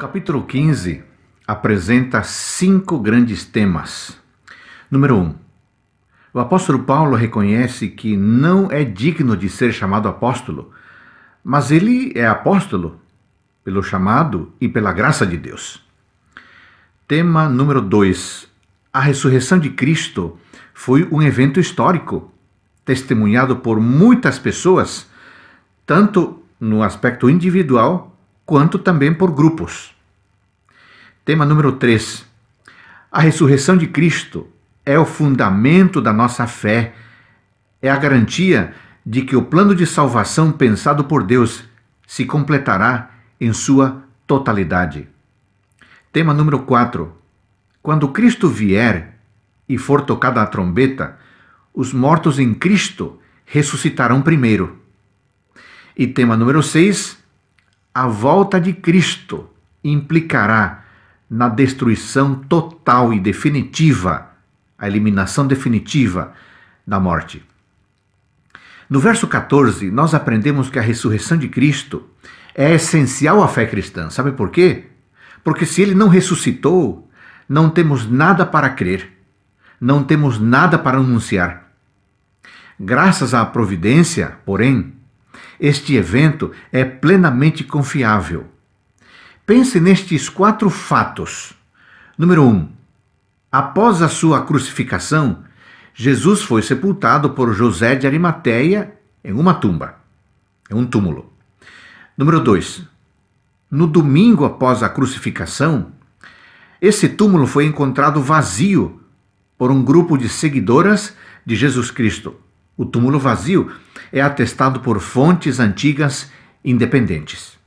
capítulo 15 apresenta cinco grandes temas. Número 1. Um, o apóstolo Paulo reconhece que não é digno de ser chamado apóstolo, mas ele é apóstolo pelo chamado e pela graça de Deus. Tema número 2. A ressurreição de Cristo foi um evento histórico, testemunhado por muitas pessoas, tanto no aspecto individual quanto também por grupos. Tema número 3. A ressurreição de Cristo é o fundamento da nossa fé, é a garantia de que o plano de salvação pensado por Deus se completará em sua totalidade. Tema número 4. Quando Cristo vier e for tocada a trombeta, os mortos em Cristo ressuscitarão primeiro. E tema número 6. A volta de Cristo implicará na destruição total e definitiva, a eliminação definitiva da morte. No verso 14, nós aprendemos que a ressurreição de Cristo é essencial à fé cristã. Sabe por quê? Porque se ele não ressuscitou, não temos nada para crer, não temos nada para anunciar. Graças à providência, porém, este evento é plenamente confiável Pense nestes quatro fatos. Número 1. Um, após a sua crucificação, Jesus foi sepultado por José de Arimateia em uma tumba, em um túmulo. Número 2. No domingo após a crucificação, esse túmulo foi encontrado vazio por um grupo de seguidoras de Jesus Cristo. O túmulo vazio é atestado por fontes antigas independentes.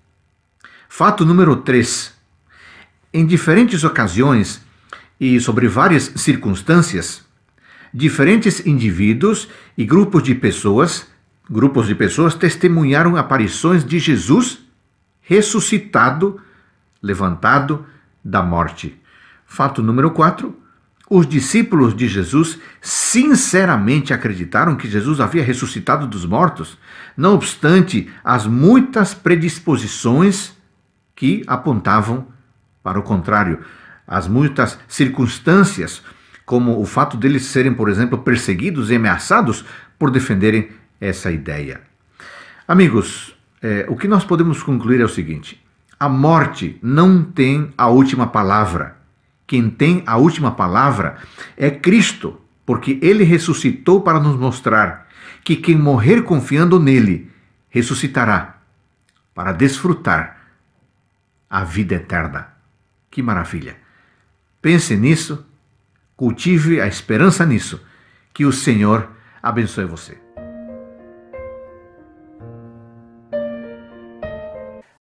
Fato número 3. Em diferentes ocasiões e sobre várias circunstâncias, diferentes indivíduos e grupos de pessoas, grupos de pessoas testemunharam aparições de Jesus ressuscitado, levantado da morte. Fato número 4. Os discípulos de Jesus sinceramente acreditaram que Jesus havia ressuscitado dos mortos, não obstante as muitas predisposições que apontavam para o contrário. As muitas circunstâncias, como o fato deles serem, por exemplo, perseguidos e ameaçados por defenderem essa ideia. Amigos, é, o que nós podemos concluir é o seguinte: a morte não tem a última palavra. Quem tem a última palavra é Cristo, porque ele ressuscitou para nos mostrar que quem morrer confiando nele ressuscitará para desfrutar a vida eterna. Que maravilha! Pense nisso, cultive a esperança nisso. Que o Senhor abençoe você.